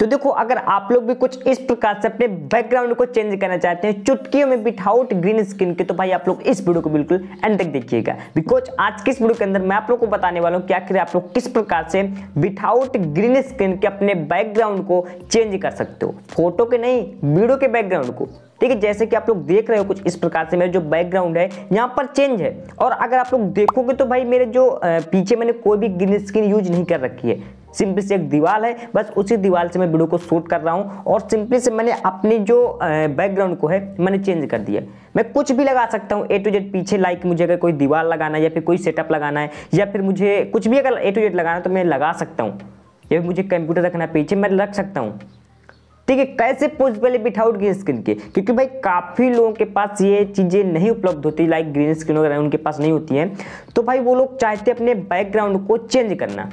तो देखो अगर आप लोग भी कुछ इस प्रकार से अपने बैकग्राउंड को चेंज करना चाहते हैं चुटकियों में विथआउट ग्रीन स्क्रीन के तो भाई आप लोग इस वीडियो को बिल्कुल एंड तक देखिएगा बिकॉज आज की इस वीडियो के अंदर मैं आप लोग को बताने वाला हूँ क्या करें आप लोग किस प्रकार से विथआउट ग्रीन स्क्रीन के अपने बैकग्राउंड को चेंज कर सकते हो फोटो के नहीं वीडियो के बैकग्राउंड को ठीक है जैसे कि आप लोग देख रहे हो कुछ इस प्रकार से मेरा जो बैकग्राउंड है यहाँ पर चेंज है और अगर आप लोग देखोगे तो भाई मेरे जो पीछे मैंने कोई भी ग्रीन स्क्रीन यूज नहीं कर रखी है सिंपली से एक दीवार है बस उसी दीवार से मैं वीडियो को शूट कर रहा हूँ और सिंपली से मैंने अपनी जो बैकग्राउंड को है मैंने चेंज कर दिया मैं कुछ भी लगा सकता हूँ ए टू जेड पीछे लाइक मुझे अगर कोई दीवार लगाना है या फिर कोई सेटअप लगाना है या फिर मुझे कुछ भी अगर ए टू जेड लगाना है तो मैं लगा सकता हूँ या मुझे कंप्यूटर रखना पीछे मैं रख सकता हूँ ठीक है कैसे पॉसिबल है विथआउट ग्रीन स्क्रीन के क्योंकि भाई काफ़ी लोगों के पास ये चीज़ें नहीं उपलब्ध होती लाइक ग्रीन स्क्रीन वगैरह उनके पास नहीं होती है तो भाई वो लोग चाहते अपने बैकग्राउंड को चेंज करना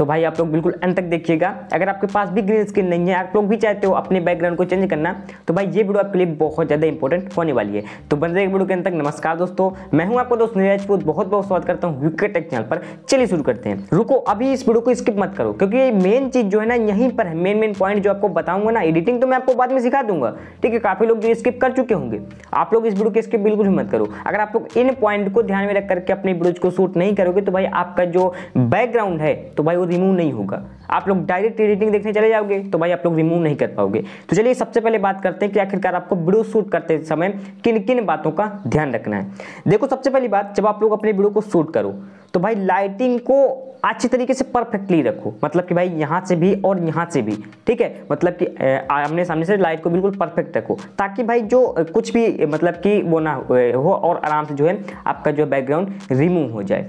तो भाई आप लोग बिल्कुल अंत तक देखिएगा अगर आपके पास भी ग्रीन स्क्रीन नहीं है आप लोग भी चाहते हो अपने बैकग्राउंड को चेंज करना तो भाई ये वीडियो आपके लिए बहुत ज़्यादा इंपॉर्टेंट होने वाली है तो बन रहे वीडियो के अंत तक नमस्कार दोस्तों मैं हूँ आपको दोस्त नीरज पूत बहुत बहुत स्वागत करता हूँ विकेट टेक चैनल पर चलिए शुरू करते हैं रुको अभी इस वीडियो को स्किप मत करो क्योंकि मेन चीज़ जो है ना यहीं पर है मेन मेन पॉइंट जो आपको बताऊंगा ना एडिटिंग तो मैं आपको बाद में सिखा दूंगा ठीक है काफ़ी लोग जो स्किप कर चुके होंगे आप लोग इस वीडियो की स्किप बिल्कुल भी मत करो अगर आप लोग इन पॉइंट को ध्यान में रख करके अपने वीडियोज को शूट नहीं करोगे तो भाई आपका जो बैकग्राउंड है तो भाई रिमूव नहीं होगा आप लोग डायरेक्ट एडिटिंग देखने चले जाओगे तो भाई आप लोग रिमूव नहीं कर पाओगे तो चलिए सबसे पहले बात करते हैं कि आखिरकार आपको वीडियो शूट करते समय किन किन बातों का ध्यान रखना है देखो सबसे पहली बात जब आप लोग अपने वीडियो को शूट करो तो भाई लाइटिंग को अच्छी तरीके से परफेक्टली रखो मतलब कि भाई यहाँ से भी और यहाँ से भी ठीक है मतलब कि आमने सामने से लाइट को बिल्कुल परफेक्ट रखो ताकि भाई जो कुछ भी मतलब कि वो ना हो और आराम से जो है आपका जो बैकग्राउंड रिमूव हो जाए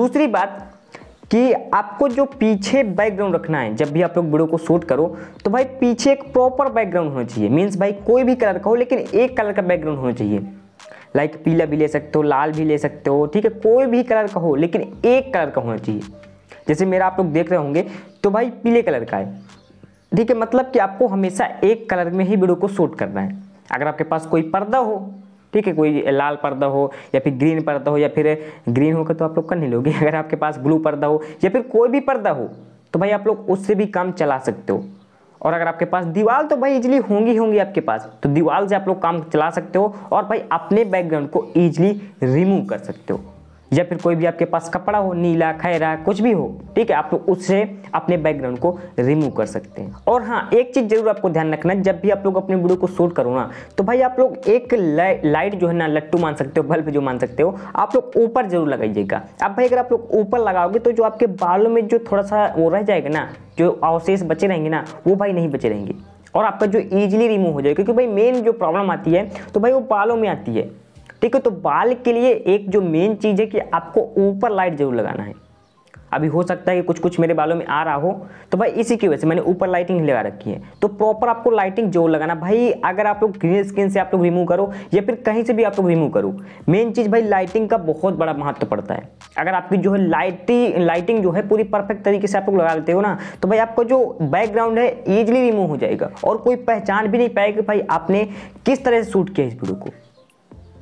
दूसरी बात कि आपको जो पीछे बैकग्राउंड रखना है जब भी आप लोग वीडियो को शूट करो तो भाई पीछे एक प्रॉपर बैकग्राउंड होना चाहिए मीन्स भाई कोई भी कलर का हो लेकिन एक कलर का बैकग्राउंड होना चाहिए लाइक पीला भी ले सकते हो लाल भी ले सकते हो ठीक है कोई भी कलर का हो लेकिन एक कलर का होना चाहिए जैसे मेरा आप लोग देख रहे होंगे तो भाई पीले कलर का है ठीक है मतलब कि आपको हमेशा एक कलर में ही वीडियो को शूट करना है अगर आपके पास कोई पर्दा हो ठीक है कोई लाल पर्दा हो या फिर ग्रीन पर्दा हो या फिर ग्रीन होकर तो आप लोग कर नहीं लोगे अगर आपके पास ब्लू पर्दा हो या फिर कोई भी पर्दा हो तो भाई आप लोग उससे भी काम चला सकते हो और अगर आपके पास दीवार तो भाई इजिली होंगी होंगी आपके पास तो दीवार से आप लोग काम चला सकते हो और भाई अपने बैकग्राउंड को ईजिली रिमूव कर सकते हो या फिर कोई भी आपके पास कपड़ा हो नीला खैरा कुछ भी हो ठीक है आप लोग तो उससे अपने बैकग्राउंड को रिमूव कर सकते हैं और हाँ एक चीज़ जरूर आपको ध्यान रखना जब भी आप लोग अपने वीडियो को शूट करो ना तो भाई आप लोग एक लाइट जो है ना लट्टू मान सकते हो बल्ब जो मान सकते हो आप लोग ऊपर जरूर लगाइएगा अब भाई अगर आप लोग ऊपर लगाओगे तो जो आपके बालों में जो थोड़ा सा वो रह जाएगा ना जो अवशेष बचे रहेंगे ना वो भाई नहीं बचे रहेंगे और आपका जो ईजिली रिमूव हो जाएगा क्योंकि भाई मेन जो प्रॉब्लम आती है तो भाई वो बालों में आती है ठीक है तो बाल के लिए एक जो मेन चीज़ है कि आपको ऊपर लाइट जरूर लगाना है अभी हो सकता है कि कुछ कुछ मेरे बालों में आ रहा हो तो भाई इसी की वजह से मैंने ऊपर लाइटिंग लगा रखी है तो प्रॉपर आपको लाइटिंग जोर लगाना भाई अगर आप लोग ग्रीन स्किन से आप लोग रिमूव करो या फिर कहीं से भी आप लोग रिमूव करो मेन चीज़ भाई लाइटिंग का बहुत बड़ा महत्व पड़ता है अगर आपकी जो है लाइटिंग लाइटिंग जो है पूरी परफेक्ट तरीके से आप लोग लगा लेते हो ना तो भाई आपका जो बैकग्राउंड है ईजिली रिमूव हो जाएगा और कोई पहचान भी नहीं पाएगा भाई आपने किस तरह से शूट किया इस वीडियो को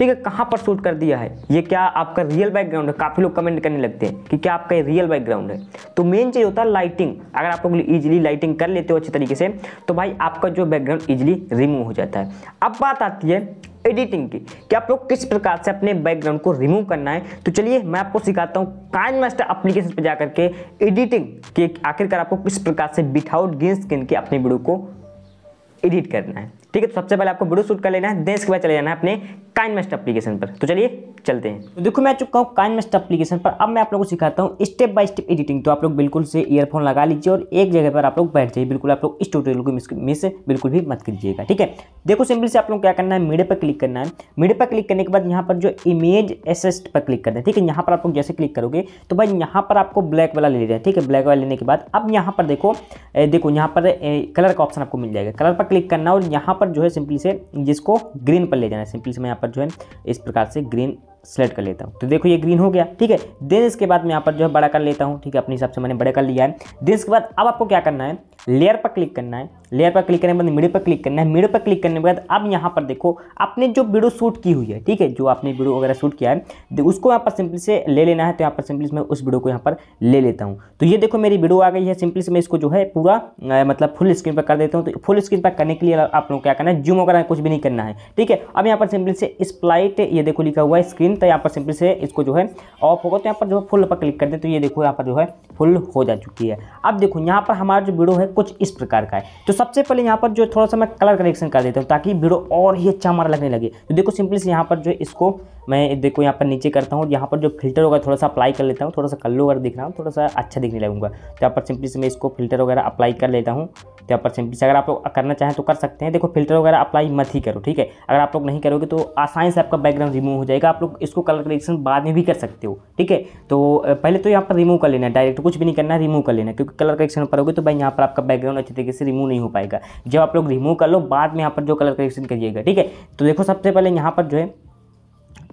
ठीक है कहाँ पर शूट कर दिया है ये क्या आपका रियल बैकग्राउंड है काफ़ी लोग कमेंट करने लगते हैं कि क्या आपका रियल बैकग्राउंड है तो मेन चीज़ होता है लाइटिंग अगर आप लोग ईजिली लाइटिंग कर लेते हो अच्छे तरीके से तो भाई आपका जो बैकग्राउंड ईजिली रिमूव हो जाता है अब बात आती है एडिटिंग की कि आप लोग किस प्रकार से अपने बैकग्राउंड को रिमूव करना है तो चलिए मैं आपको सिखाता हूँ काइन मास्टर अप्लीकेशन पर जाकर के एडिटिंग के आखिरकार आपको किस प्रकार से विथआउट गेंद स्किन के अपने वीडियो को एडिट करना है ठीक है तो सबसे पहले आपको वीडियो शूट कर लेना है देश के बाद चले जाना है अपने काइनमेस्ट एप्लीकेशन पर तो चलिए चलते हैं तो देखो मैं चुका हूँ काइनमेस्ट एप्लीकेशन पर अब मैं आप लोगों को सिखाता हूँ स्टेप बाय स्टेप एडिटिंग तो आप लोग बिल्कुल से ईयरफोन लगा लीजिए और एक जगह पर आप लोग बैठ जाइए बिल्कुल आप लोग इस ट्यूटोरियल को मिस बिल्कुल भी मत कीजिएगा ठीक है देखो सिंपल से आप लोग क्या करना है मीडे पर क्लिक करना है मीडे पर क्लिक करने के बाद यहाँ पर जो इमेज एसेस्ट पर क्लिक करना है ठीक है यहाँ पर आप लोग जैसे क्लिक करोगे तो भाई यहाँ पर आपको ब्लैक वाला ले रहा है ठीक है ब्लैक वाला लेने के बाद अब यहाँ पर देखो देखो यहाँ पर कलर का ऑप्शन आपको मिल जाएगा कलर पर क्लिक करना और यहाँ पर जो है सिंपली से जिसको ग्रीन पर ले जाना है सिंपली से मैं यहाँ पर जो है इस प्रकार से ग्रीन सेलेक्ट कर लेता हूँ तो देखो ये ग्रीन हो गया ठीक है देन इसके बाद मैं यहाँ पर जो है बड़ा कर लेता हूँ ठीक है अपने हिसाब से मैंने बड़ा कर लिया है देन इसके बाद अब आपको क्या करना है लेयर पर क्लिक करना है लेयर पर क्लिक करने के बाद मिड पर क्लिक करना है मिड पर क्लिक करने के बाद अब यहाँ पर देखो आपने जो वीडियो शूट की हुई है ठीक है जो आपने वीडियो वगैरह शूट किया है तो उसको यहाँ पर सिंपली से ले लेना है तो यहाँ पर सिंपली मैं उस वीडियो को यहाँ पर ले लेता हूँ तो ये देखो मेरी वीडियो आ गई है सिंपली से मैं इसको जो है पूरा मतलब फुल स्क्रीन पर कर देता हूँ तो फुल स्क्रीन पर करने के लिए आप लोग क्या करना है जूम वगैरह कुछ भी नहीं करना है ठीक है अब यहाँ पर सिंपली से स्प्लाइट ये देखो लिखा हुआ है स्क्रीन स्क्रीन तो यहाँ पर सिंपल से इसको जो है ऑफ होगा तो यहाँ पर जो है फुल पर क्लिक कर दें तो ये देखो यहाँ पर जो है फुल हो जा चुकी है अब देखो यहाँ पर हमारा जो वीडियो है कुछ इस प्रकार का है तो सबसे पहले यहाँ पर जो थोड़ा सा मैं कलर करेक्शन कर देता हूँ ताकि वीडियो और ही अच्छा हमारा लगने लगे तो देखो सिंपली से यहाँ पर जो इसको मैं देखो यहाँ पर नीचे करता हूँ यहाँ पर जो फिल्टर होगा थोड़ा सा अप्लाई कर लेता हूँ थोड़ा सा कल्लो वगैरह दिख रहा हूँ थोड़ा सा अच्छा दिखने लगूंगा तो यहाँ पर सिंपली से मैं इसको फिल्टर वगैरह अप्लाई कर लेता हूँ यहाँ परसेंट सिंपली अगर आप लोग करना चाहें तो कर सकते हैं देखो फिल्टर वगैरह अप्लाई मत ही करो ठीक है अगर आप लोग नहीं करोगे तो आसानी से आपका बैकग्राउंड रिमूव हो जाएगा आप लोग इसको कलर करेक्शन बाद में भी कर सकते हो ठीक है तो पहले तो यहाँ पर रिमूव कर लेना है डायरेक्ट कुछ भी नहीं करना है रिमूव कर लेना क्योंकि कलर करेक्शन करोगे तो भाई यहाँ पर आपका बैकग्राउंड अच्छे तरीके से रिमूव नहीं हो पाएगा जब आप लोग रिमूव कर लो बाद में यहाँ पर जो कलर करेक्शन करिएगा ठीक है तो देखो सबसे पहले यहाँ पर जो है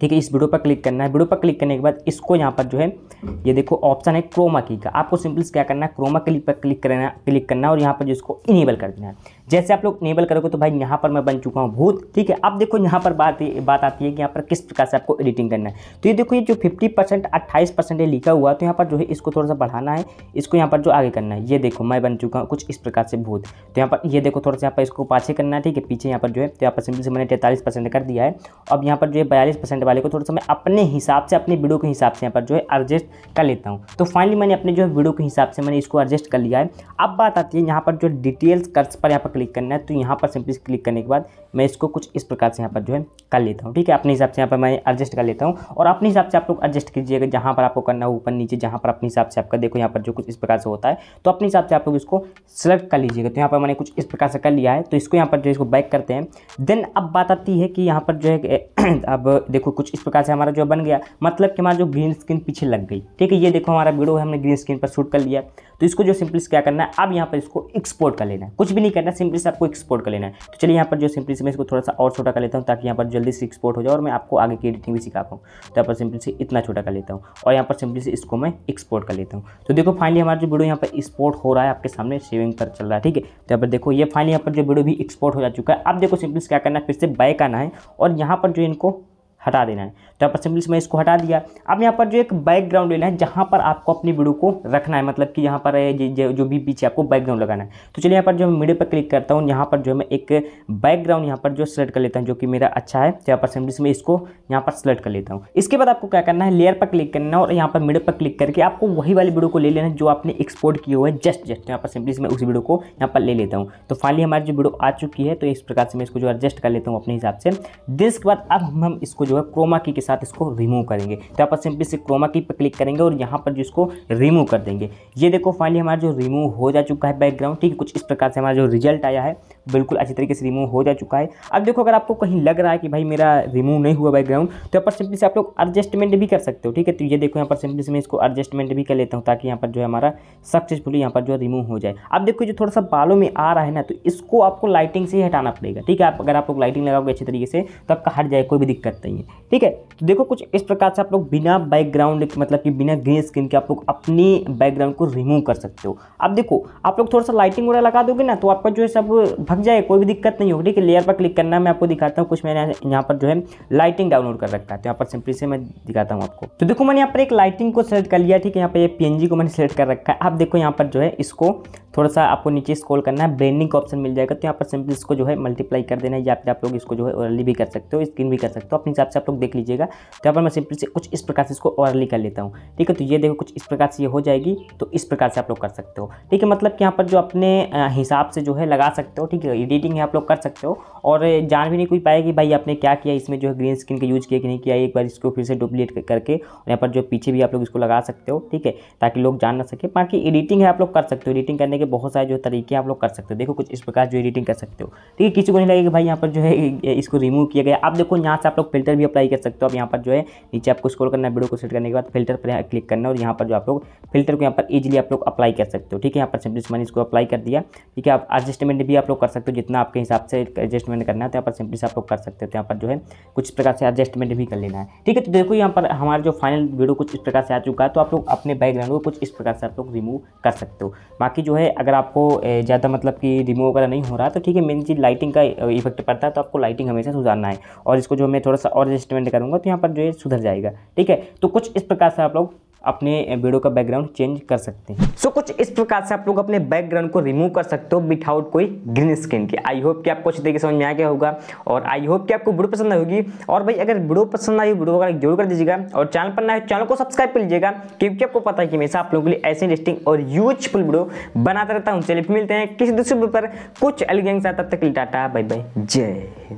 ठीक है इस वीडियो पर क्लिक करना है वीडियो पर क्लिक करने के बाद इसको यहाँ पर जो है ये देखो ऑप्शन है क्रोमा की का आपको से क्या करना है क्रोमा क्लिक पर क्लिक करना क्लिक करना है और यहाँ पर जिसको इनेबल कर देना है जैसे आप लोग इनेबल करोगे तो भाई यहाँ पर मैं बन चुका हूँ भूत ठीक है अब देखो यहाँ पर बात बात आती है कि यहाँ पर किस प्रकार से आपको एडिटिंग करना है तो ये देखो ये जो फिफ्टी परसेंट अट्ठाईस परसेंट ये लिखा हुआ है तो यहाँ पर जो है इसको थोड़ा सा बढ़ाना है इसको यहाँ पर जो आगे करना है ये देखो मैं बन चुका हूँ कुछ इस प्रकार से भूत तो यहाँ पर ये देखो थोड़ा सा यहाँ पर इसको पाछे करना है ठीक है पीछे यहाँ पर जो है तो यहाँ पर सिंपल से मैंने तैंतालीस परसेंट कर दिया है अब यहाँ पर जो है बयालीस परसेंट वाले को थोड़ा सा मैं अपने हिसाब से अपने वीडियो के हिसाब से यहाँ पर जो है एडजस्ट कर लेता हूँ तो फाइनली मैंने अपने जो है वीडियो के हिसाब से मैंने इसको एडजस्ट कर लिया है अब बात आती है यहाँ पर जो डिटेल्स कर्स पर यहाँ पर क्लिक करना है तो यहाँ पर सिंपली क्लिक करने के बाद मैं इसको कुछ इस प्रकार से यहाँ पर जो है कर लेता हूँ ठीक है अपने हिसाब से यहाँ पर मैं एडजस्ट कर लेता हूँ और अपने हिसाब से आप लोग एडजस्ट कीजिएगा जहाँ पर आपको करना हो ऊपर नीचे जहाँ पर अपने हिसाब से आपका देखो यहाँ पर जो कुछ इस प्रकार से होता है तो अपने हिसाब से आप लोग इसको सेलेक्ट कर लीजिएगा तो यहाँ पर मैंने कुछ इस प्रकार से कर लिया है तो इसको यहाँ पर जो इसको बैक करते हैं देन अब बात आती है कि यहाँ पर जो है अब देखो कुछ इस प्रकार से हमारा जो बन गया मतलब कि हमारा जो ग्रीन स्क्रीन पीछे लग गई ठीक है ये देखो हमारा वीडियो है हमने ग्रीन स्क्रीन पर शूट कर लिया तो इसको जो सिंपली क्या करना है अब यहाँ पर इसको एक्सपोर्ट कर लेना है कुछ भी नहीं करना सिंपली से आपको एक्सपोर्ट कर लेना है तो चलिए यहाँ पर जो सिंपली मैं इसको थोड़ा सा और छोटा कर लेता हूँ ताकि यहाँ पर जल्दी से एक्सपोर्ट हो जाए और मैं आपको आगे की एडिटिंग भी सिखा पाऊँ तो यहाँ पर सिंपली से इतना छोटा कर लेता हूँ और यहाँ पर सिंपली से इसको मैं एक्सपोर्ट कर लेता हूँ तो देखो फाइनली हमारा जो वीडियो यहाँ पर एक्सपोर्ट हो रहा है आपके सामने सेविंग पर चल रहा है ठीक है तो यहाँ पर देखो ये फाइनली यहाँ पर जो वीडियो भी एक्सपोर्ट हो जा चुका है आप देखो सिंपली से क्या करना है फिर से बैक आना है और यहाँ पर जो इनको हटा देना है तो यहाँ पर सिंपली मैं इसको हटा दिया अब यहाँ पर जो एक बैकग्राउंड लेना है जहाँ पर आपको अपनी वीडियो को रखना है मतलब कि यहाँ पर जो, जो भी पीछे आपको बैकग्राउंड लगाना है तो चलिए यहाँ पर जो मैं मीडियो पर क्लिक करता हूँ यहाँ पर जो मैं एक बैकग्राउंड यहाँ पर जो सिलेक्ट कर लेता हूँ जो कि मेरा अच्छा है तो यहाँ पर सिंपली मैं इसको यहाँ पर सिलेक्ट कर लेता हूँ इसके बाद आपको क्या करना है लेयर पर क्लिक करना है और यहाँ पर मीडियो पर क्लिक करके आपको वही वाली वीडियो को ले लेना है जो आपने एक्सपोर्ट किया हुआ है जस्ट जस्ट यहाँ पर सिंपली मैं उस वीडियो को यहाँ पर ले लेता हूँ तो फाइनली हमारी जो वीडियो आ चुकी है तो इस प्रकार से मैं इसको जो एडजस्ट कर लेता हूँ अपने हिसाब से दिन के बाद अब हम इसको जो है क्रोमा की के साथ इसको रिमूव करेंगे तो आप सिंपली से क्रोमा की पर क्लिक करेंगे और यहाँ पर जो इसको रिमूव कर देंगे ये देखो फाइनली हमारा जो रिमूव हो जा चुका है बैकग्राउंड ठीक है कुछ इस प्रकार से हमारा जो रिजल्ट आया है बिल्कुल अच्छी तरीके से रिमूव हो जा चुका है अब देखो अगर आपको कहीं लग रहा है कि भाई मेरा रिमूव नहीं हुआ बैकग्राउंड तो यहाँ पर सिंपली से आप लोग एडजस्टमेंट भी कर सकते हो ठीक है तो ये देखो यहाँ पर सिंपली से मैं इसको एडजस्टमेंट भी कर लेता हूँ ताकि यहाँ पर जो है हमारा सक्सेसफुली यहाँ पर जो रिमूव हो जाए अब देखो जो थोड़ा सा बालों में आ रहा है ना तो इसको आपको लाइटिंग से ही हटाना पड़ेगा ठीक है आप अगर आप लोग लाइटिंग लगाओगे अच्छे तरीके से तो आपका हट जाए कोई भी दिक्कत नहीं नहीं है ठीक है तो देखो कुछ इस प्रकार से आप लोग बिना बैकग्राउंड मतलब कि बिना ग्रीन स्क्रीन के आप लोग अपनी बैकग्राउंड को रिमूव कर सकते हो अब देखो आप लोग थोड़ा सा लाइटिंग वगैरह लगा दोगे ना तो आपका जो है सब भग जाए कोई भी दिक्कत नहीं होगी ठीक है लेयर पर क्लिक करना मैं आपको दिखाता हूँ कुछ मैंने यहाँ पर जो है लाइटिंग डाउनलोड कर रखा है तो यहाँ पर सिंपली से मैं दिखाता हूँ आपको तो देखो मैंने यहाँ पर एक लाइटिंग को सेलेक्ट कर लिया ठीक है यहाँ पर पी एन को मैंने सेलेक्ट कर रखा है आप देखो यहाँ पर जो है इसको थोड़ा सा आपको नीचे स्कॉल करना है ब्रेंडिंग का ऑप्शन मिल जाएगा तो यहाँ पर सिंपल इसको जो है मल्टीप्लाई कर देना है या फिर आप लोग इसको जो है ओरली भी कर सकते हो स्क्रीन भी कर सकते हो अपने हिसाब से आप लोग देख लीजिएगा तो यहाँ पर मैं सिंपल से कुछ इस प्रकार से इसको ओरली कर लेता हूँ ठीक है तो ये देखो कुछ इस प्रकार से ये हो जाएगी तो इस प्रकार से आप लोग कर सकते हो ठीक है मतलब कि यहाँ पर जो अपने हिसाब से जो है लगा सकते हो ठीक है एडिटिंग आप लोग कर सकते हो और जान भी नहीं कोई पाएगी भाई आपने क्या किया इसमें जो है ग्रीन स्क्रीन का यूज़ किया कि नहीं किया एक बार इसको फिर से डुप्लीकेट करके यहाँ पर जो पीछे भी आप लोग इसको लगा सकते हो ठीक है ताकि लोग जान ना सके बाकी एडिटिंग है आप लोग कर सकते हो एडिटिंग करने के लिए बहुत सारे जो तरीके आप लोग कर सकते हो देखो कुछ इस प्रकार जो एडिटिंग कर सकते हो ठीक है किसी को नहीं लगेगा भाई यहाँ पर जो है इसको रिमूव किया गया आप देखो यहाँ से आप लोग फिल्टर भी अप्लाई कर सकते हो आप यहाँ पर जो है नीचे आपको स्क्रॉल करना वीडियो को सेट करने के बाद फिल्टर पर क्लिक करना और यहाँ पर जो आप लोग फिल्टर को यहाँ पर ईजिली आप लोग अप्लाई कर सकते हो ठीक है यहाँ पर सिंपली मैंने इसको अप्लाई कर दिया ठीक है आप एडजस्टमेंट भी आप लोग कर सकते हो जितना आपके हिसाब से एडजस्टमेंट करना है तो यहाँ पर सिंपली आप लोग कर सकते हो तो यहाँ पर जो है कुछ प्रकार से एडजस्टमेंट भी कर लेना है ठीक है तो देखो यहाँ पर हमारा जो फाइनल वीडियो कुछ इस प्रकार से आ चुका है तो आप लोग अपने बैकग्राउंड को कुछ इस प्रकार से आप लोग रिमूव कर सकते हो बाकी जो है अगर आपको ज़्यादा मतलब कि रिमूव वगैरह नहीं हो रहा तो ठीक है मेन चीज़ लाइटिंग का इफेक्ट पड़ता है तो आपको लाइटिंग हमेशा सुधारना है और इसको जो मैं थोड़ा सा और एडजस्टमेंट करूँगा तो यहाँ पर जो है सुधर जाएगा ठीक है तो कुछ इस प्रकार से आप लोग अपने वीडियो का बैकग्राउंड चेंज कर सकते हैं सो so, कुछ इस प्रकार से आप लोग अपने बैकग्राउंड को रिमूव कर सकते हो विथआउट कोई ग्रीन स्क्रीन के आई होप कि आपको अच्छी तरीके समझ में आ गया होगा और आई होप कि आपको वीडियो पसंद आएगी होगी और भाई अगर वीडियो पसंद आई वीडियो का जरूर कर दीजिएगा और चैनल पर ना है चैनल को सब्सक्राइब कर लीजिएगा क्योंकि आपको पता है कि हमेशा आप लोगों के लिए ऐसे इंटरेस्टिंग और यूजफुल वीडियो बनाता रहता हूँ चलिए मिलते हैं किसी दूसरे पर कुछ अलग गैंग तब तक टाटा बाई बाय जय